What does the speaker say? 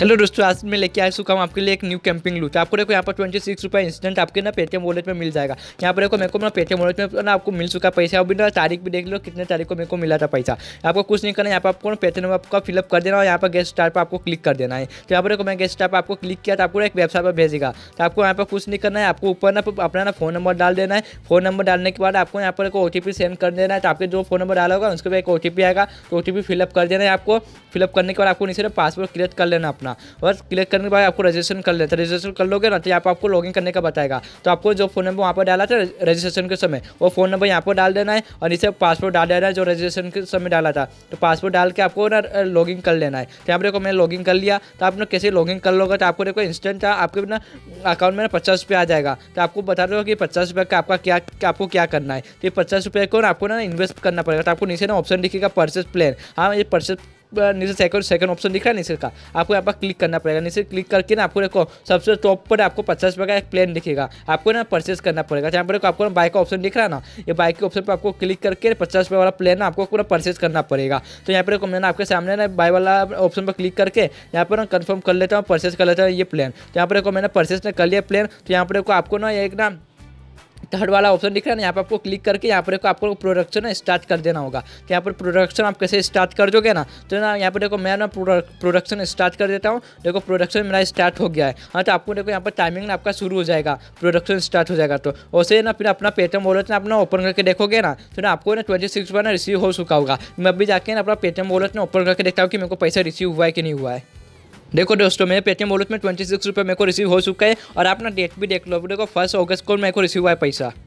hello दोस्तों आज मैं लेके आया चुका हूँ आपके लिए एक न्यू कैंपिंग लूट आपको देखो यहाँ पर ट्वेंटी सिक्स रुपये इंस्टेंट आपके ना पेटीएम वॉलेट में मिल जाएगा यहाँ पर देखो मेरे को ना पेटीएम वॉलेट में ना आपको मिल चुका पैसा अभी ना तारीख भी देख लो कितने तारीख को मेरे को मिला था पैसा आपको कुछ नहीं करना यहाँ पर आपको पेटीएम आपका फिलअप कर देना और यहाँ पर गेस्ट स्टार पर आपको क्लिक कर देना है तो यहाँ पर देखो मैं गेस्ट स्टार पर आपको क्लिक किया तो आपको एक वेबसाइट पर भेजेगा तो आपको यहाँ पर कुछ नहीं करना है आपको ऊपर ना अपना ना फोन नंबर डाल देना है फोन नंबर डालने के बाद आपको यहाँ पर ओ टी सेंड कर देना है तो आपके जो फोन नंबर डाला होगा उसके बाद एक ओ आएगा तो ओ फिलअप कर देना है आपको फिलअप करने के बाद आपको नीचे पासवर्ड क्रिएट कर लेना अपना अपना और क्लिक करने के बाद आपको रजिस्ट्रेशन कर लेते हैं रजिस्ट्रेशन कर लोगे ना तो यहाँ पर आपको लॉगिन करने का बताएगा तो आपको जो फोन नंबर वहाँ पर डाला था रजिस्ट्रेशन के समय वो फोन नंबर यहाँ पर डाल देना है और इसे पासपोर्ट डाल देना है जो रजिस्ट्रेशन के समय डाला था तो पासपोर्ट डाल के आपको ना लॉगिन कर लेना है तो यहाँ पर देखो मैंने लॉगिन कर लिया तो आप आपने कैसे लॉगिन कर लोगे तो आपको देखो इंस्टेंट आपके ना अकाउंट में ना पचास रुपये आ जाएगा तो आपको बता दो कि पचास रुपये का आपका क्या आपको क्या करना है तो ये पचास रुपये को ना आपको ना इन्वेस्ट करना पड़ेगा तो आपको नीचे ना ऑप्शन दिखेगा परचेस प्लान हाँ ये परचेस नीचे सेकंड सेकंड ऑप्शन दिख रहा है नीचे का आपको यहाँ पर क्लिक करना पड़ेगा नीचे क्लिक करके ना आपको देखो सबसे टॉप पर आपको पचास रुपये का एक प्लान दिखेगा आपको ना परचेस करना पड़ेगा जहाँ पर आपको बाइक का ऑप्शन दिख रहा है ना ये बाइक के ऑप्शन पर आपको क्लिक करके पचास रुपये वाला प्लेन आपको पूरा परचेस करना पड़ेगा तो यहाँ पर मैंने आपके सामने ना बाई वाला ऑप्शन पर क्लिक करके यहाँ पर कन्फर्म कर लेता हूँ परचेस कर लेता हूँ ये प्लान तो यहाँ पर मैंने परचेस कर लिया प्लान तो यहाँ पर आपको ना एक ना थर्ड वाला ऑप्शन दिख रहा है ना यहाँ पर आपको क्लिक करके यहाँ पर देखो आपको प्रोडक्शन स्टार्ट कर देना होगा तो यहाँ पर प्रोडक्शन आप कैसे स्टार्ट कर दोगे ना तो ना यहाँ पर देखो मैं ना प्रोडक्शन स्टार्ट कर देता हूँ देखो प्रोडक्शन मेरा स्टार्ट हो गया है हाँ तो आपको देखो यहाँ पर टाइमिंग आपका शुरू हो जाएगा प्रोडक्शन स्टार्ट हो जाएगा तो वैसे ना फिर अपना पेटीएम वॉलेट ना अपना ओपन करके देखोगे ना तो ना आपको ना ट्वेंटी सिक्स बार ना रिसीव हो चुका होगा मैं अभी जाके ना अपना पेटम वॉलेट ना ओपन करके देखता हूँ कि मेरे को पैसा रिसीव हुआ है कि नहीं हुआ है देखो दोस्तों मेरे पेटीएम वॉलेट में ट्वेंटी सिक्स रुपये मेरे को रिसीव हो चुका है और अपना डेट भी देख लो देखो फर्स्ट अगस्त को मेरे को रिसीव हुआ है पैसा